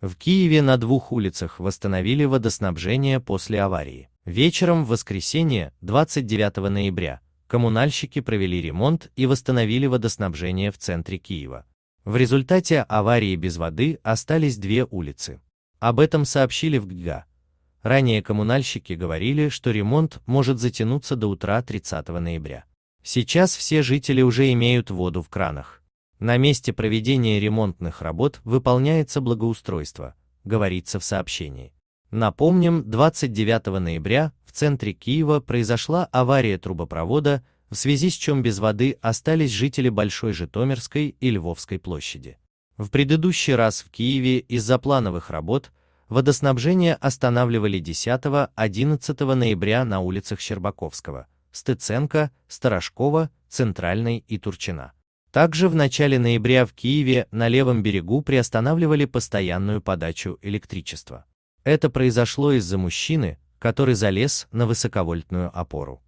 В Киеве на двух улицах восстановили водоснабжение после аварии. Вечером в воскресенье, 29 ноября, коммунальщики провели ремонт и восстановили водоснабжение в центре Киева. В результате аварии без воды остались две улицы. Об этом сообщили в ГГА. Ранее коммунальщики говорили, что ремонт может затянуться до утра 30 ноября. Сейчас все жители уже имеют воду в кранах. На месте проведения ремонтных работ выполняется благоустройство, говорится в сообщении. Напомним, 29 ноября в центре Киева произошла авария трубопровода, в связи с чем без воды остались жители Большой Житомирской и Львовской площади. В предыдущий раз в Киеве из-за плановых работ водоснабжение останавливали 10-11 ноября на улицах Щербаковского, Стыценко, Старожкова, Центральной и Турчина. Также в начале ноября в Киеве на левом берегу приостанавливали постоянную подачу электричества. Это произошло из-за мужчины, который залез на высоковольтную опору.